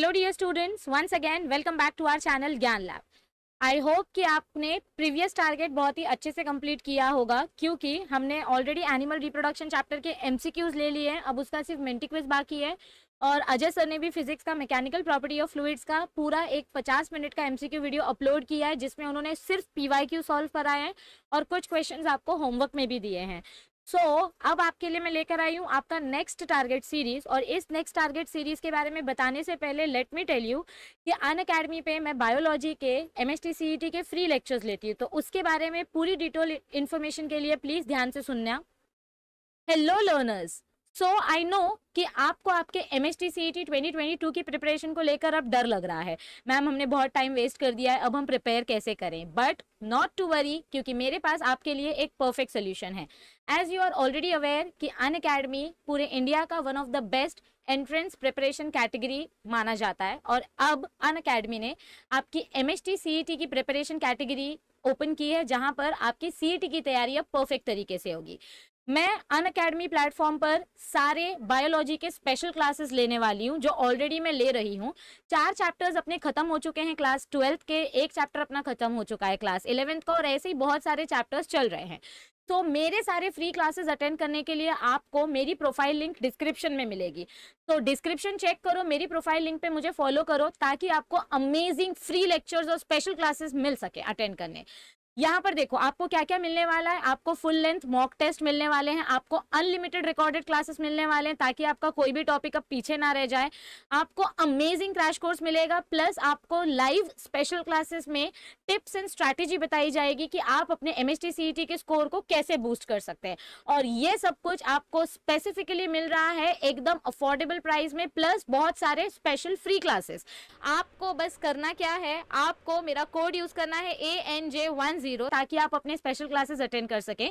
hello dear students once again welcome back to our channel Gyan lab I hope कि आपने previous target बहुत ही अच्छे से कंप्लीट किया होगा क्योंकि हमने ऑलरेडी एनिमल रिप्रोडक्शन चैप्टर के एमसीक्यूज ले लिए हैं अब उसका सिर्फ मेंटिक्विज बाकी है और अजय सर ने भी फिजिक्स का मैकेनिकल प्रॉपर्टी ऑफ फ्लूड्स का पूरा एक 50 मिनट का एमसीक्यू वीडियो अपलोड किया है जिसमें उन्होंने सिर्फ पीवाईक्यू सॉल्व कराए हैं और कुछ क्वेश्चंस आपको होमवर्क में भी दिए हैं सो so, अब आपके लिए मैं लेकर आई हूँ आपका नेक्स्ट टारगेट सीरीज और इस नेक्स्ट टारगेट सीरीज के बारे में बताने से पहले लेट मी टेल यू कि अन अकेडमी पे मैं बायोलॉजी के एम एस e के फ्री लेक्चर्स लेती हूँ तो उसके बारे में पूरी डिटेल इन्फॉर्मेशन के लिए प्लीज़ ध्यान से सुनना hello learners so I know कि आपको आपके M S T C T twenty twenty two की प्रिपरेशन को लेकर अब डर लग रहा है मैम हमने बहुत टाइम वेस्ट कर दिया है अब हम प्रिपेयर कैसे करें बट नॉट टू वरी क्योंकि मेरे पास आपके लिए एक परफेक्ट सोल्यूशन है as you are already aware कि अन अकेडमी पूरे इंडिया का one of the best entrance preparation category माना जाता है और अब अन अकेडमी ने आपकी एम एस e की प्रिपरेशन कैटेगरी ओपन की है जहां पर आपकी सी e की तैयारी अब परफेक्ट तरीके से होगी मैं अन अकेडमी प्लेटफॉर्म पर सारे बायोलॉजी के स्पेशल क्लासेस लेने वाली हूँ जो ऑलरेडी मैं ले रही हूँ चार चैप्टर्स अपने खत्म हो चुके हैं क्लास ट्वेल्थ के एक चैप्टर अपना खत्म हो चुका है क्लास इलेवेंथ का और ऐसे ही बहुत सारे चैप्टर्स चल रहे हैं तो मेरे सारे फ्री क्लासेस अटेंड करने के लिए आपको मेरी प्रोफाइल लिंक डिस्क्रिप्शन में मिलेगी तो डिस्क्रिप्शन चेक करो मेरी प्रोफाइल लिंक पे मुझे फॉलो करो ताकि आपको अमेजिंग फ्री लेक्चर्स और स्पेशल क्लासेस मिल सके अटेंड करने यहाँ पर देखो आपको क्या क्या मिलने वाला है आपको फुल लेंथ मॉक टेस्ट मिलने वाले हैं आपको अनलिमिटेड रिकॉर्डेड क्लासेस मिलने वाले हैं ताकि आपका कोई भी टॉपिक अब पीछे ना रह जाए आपको अमेजिंग क्रैश कोर्स मिलेगा प्लस आपको लाइव स्पेशल क्लासेस में टिप्स एंड स्ट्रैटेजी बताई जाएगी कि आप अपने एम एस e के स्कोर को कैसे बूस्ट कर सकते हैं और ये सब कुछ आपको स्पेसिफिकली मिल रहा है एकदम अफोर्डेबल प्राइस में प्लस बहुत सारे स्पेशल फ्री क्लासेस आपको बस करना क्या है आपको मेरा कोड यूज करना है A N J one zero zero ताकि आप अपने स्पेशल क्लासेस अटेंड कर सकें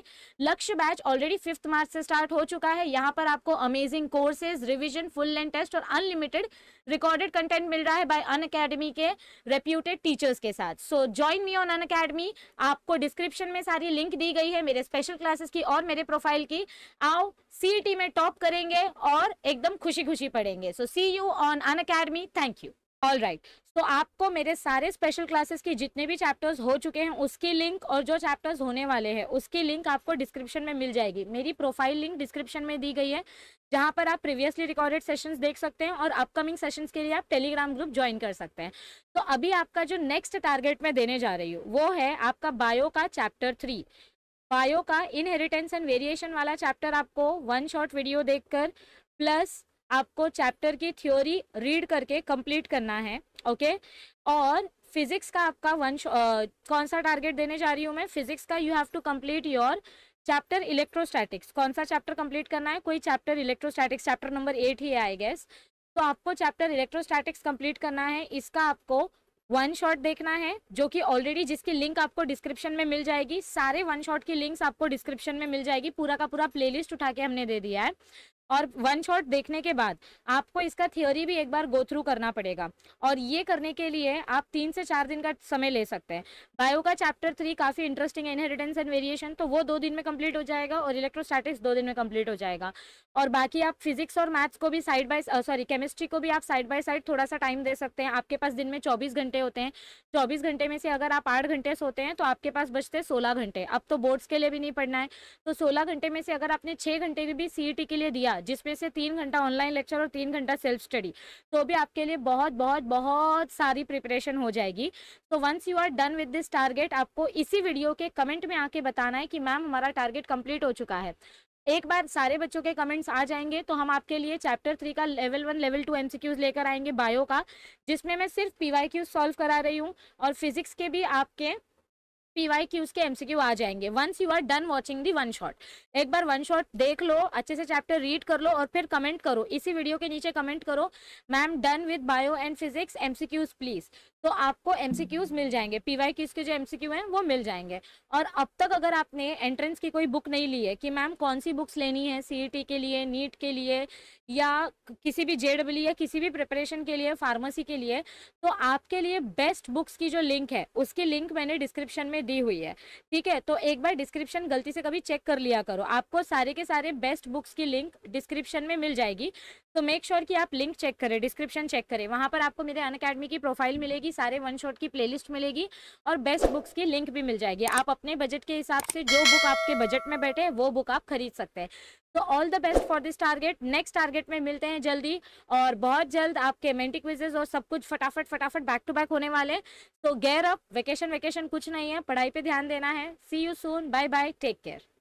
लक्ष्य बैच ऑलरेडी फिफ्थ मार्च से स्टार्ट हो चुका है यहाँ पर आपको amazing courses revision full length test और अनलिमिटेड रिकॉर्डेड कंटेंट मिल रहा है बाय अन अकेडमी के रेप्यूटेड टीचर्स के साथ so join me on Unacademy आपको डिस्क्रिप्शन में सारी लिंक दी गई है मेरे स्पेशल क्लासेस की और मेरे प्रोफाइल की आओ सी में टॉप करेंगे और एकदम खुशी खुशी पढ़ेंगे so see you on Unacademy thank you all right तो आपको मेरे सारे स्पेशल क्लासेस के जितने भी चैप्टर्स हो चुके हैं उसकी लिंक और जो चैप्टर्स होने वाले हैं उसकी लिंक आपको डिस्क्रिप्शन में मिल जाएगी मेरी प्रोफाइल लिंक डिस्क्रिप्शन में दी गई है जहां पर आप प्रीवियसली रिकॉर्डेड सेशंस देख सकते हैं और अपकमिंग सेशंस के लिए आप टेलीग्राम ग्रुप ज्वाइन कर सकते हैं तो अभी आपका जो नेक्स्ट टारगेट मैं देने जा रही हूँ वो है आपका बायो का चैप्टर थ्री बायो का इनहेरिटेंस एंड वेरिएशन वाला चैप्टर आपको वन शॉर्ट वीडियो देखकर प्लस आपको चैप्टर की थ्योरी रीड करके कंप्लीट करना है ओके और फिजिक्स का आपका वन कौन सा टारगेट देने जा रही हूँ मैं फिजिक्स का you have to complete your chapter electrostatics कौन सा चैप्टर कंप्लीट करना है कोई chapter electrostatics chapter number eight ही आई गेस तो आपको चैप्टर इलेक्ट्रोस्टैटिक्स कंप्लीट करना है इसका आपको वन शॉट देखना है जो कि ऑलरेडी जिसकी लिंक आपको डिस्क्रिप्शन में मिल जाएगी सारे वन शॉट की लिंक्स आपको डिस्क्रिप्शन में मिल जाएगी पूरा का पूरा प्लेलिस्ट उठा के हमने दे दिया है और वन शॉट देखने के बाद आपको इसका थियोरी भी एक बार गो थ्रू करना पड़ेगा और ये करने के लिए आप तीन से चार दिन का समय ले सकते हैं बायो का चैप्टर थ्री काफ़ी इंटरेस्टिंग है इनहेरिटेंस एंड वेरिएशन तो वो दो दिन में कंप्लीट हो जाएगा और इलेक्ट्रोस्टैटिक्स दो दिन में कंप्लीट हो जाएगा और बाकी आप फिजिक्स और मैथ्स को भी साइड बाई सॉरी केमिस्ट्री को भी आप साइड बाई साइड थोड़ा सा टाइम दे सकते हैं आपके पास दिन में चौबीस घंटे होते हैं चौबीस घंटे में से अगर आप आठ घंटे सोते हैं तो आपके पास बचते सोलह घंटे अब तो बोर्ड्स के लिए भी नहीं पढ़ना है तो सोलह घंटे में से अगर आपने छः घंटे भी सी e के लिए दिया घंटा जिसमें से तीन घंटा ऑनलाइन लेक्चर और तीन घंटा सेल्फ स्टडी तो भी आपके लिए बहुत बहुत बहुत सारी प्रिपरेशन हो जाएगी तो once you are done with this target आपको इसी वीडियो के कमेंट में आके बताना है कि मैम हमारा टारगेट कंप्लीट हो चुका है एक बार सारे बच्चों के कमेंट्स आ जाएंगे तो हम आपके लिए चैप्टर थ्री का level one level two MCQs लेकर आएंगे बायो का जिसमें मैं सिर्फ पीवाईक्यू सॉल्व करा रही हूँ और फिजिक्स के भी आपके पीवाई क्यूज के एमसीक्यू आ जाएंगे once you are done watching the one shot एक बार वन शॉट देख लो अच्छे से चैप्टर रीड कर लो और फिर कमेंट करो इसी वीडियो के नीचे कमेंट करो ma'am done with bio and physics MCQs please तो आपको एमसीक्यूज मिल जाएंगे पीवाई क्यूज के जो एमसीक्यू हैं वो मिल जाएंगे और अब तक अगर आपने एंट्रेंस की कोई बुक नहीं ली है कि मैम कौन सी बुक्स लेनी है सीई e के लिए नीट के लिए या किसी भी जेडब्ल्यू e या किसी भी प्रिपरेशन के लिए फार्मेसी के लिए तो आपके लिए बेस्ट बुक्स की जो लिंक है उसकी लिंक मैंने डिस्क्रिप्शन में में दी हुई है ठीक है तो एक बार डिस्क्रिप्शन गलती से कभी चेक कर लिया करो आपको सारे के सारे बेस्ट बुक्स की लिंक डिस्क्रिप्शन में मिल जाएगी तो मेक श्योर sure कि आप लिंक चेक करें डिस्क्रिप्शन चेक करें वहां पर आपको मेरे अन की प्रोफाइल मिलेगी सारे वन शॉट की प्लेलिस्ट मिलेगी और बेस्ट बुक्स की लिंक भी मिल जाएगी आप अपने बजट के हिसाब से जो बुक आपके बजट में बैठे वो बुक आप खरीद सकते हैं तो all the best for this target next target में मिलते हैं जल्दी और बहुत जल्द आपके मेंटिक विजेज और सब कुछ फटाफट फटाफट बैक टू बैक होने वाले तो गेयर अप वेकेशन वेकेशन कुछ नहीं है पढ़ाई पे ध्यान देना है see you soon bye bye take care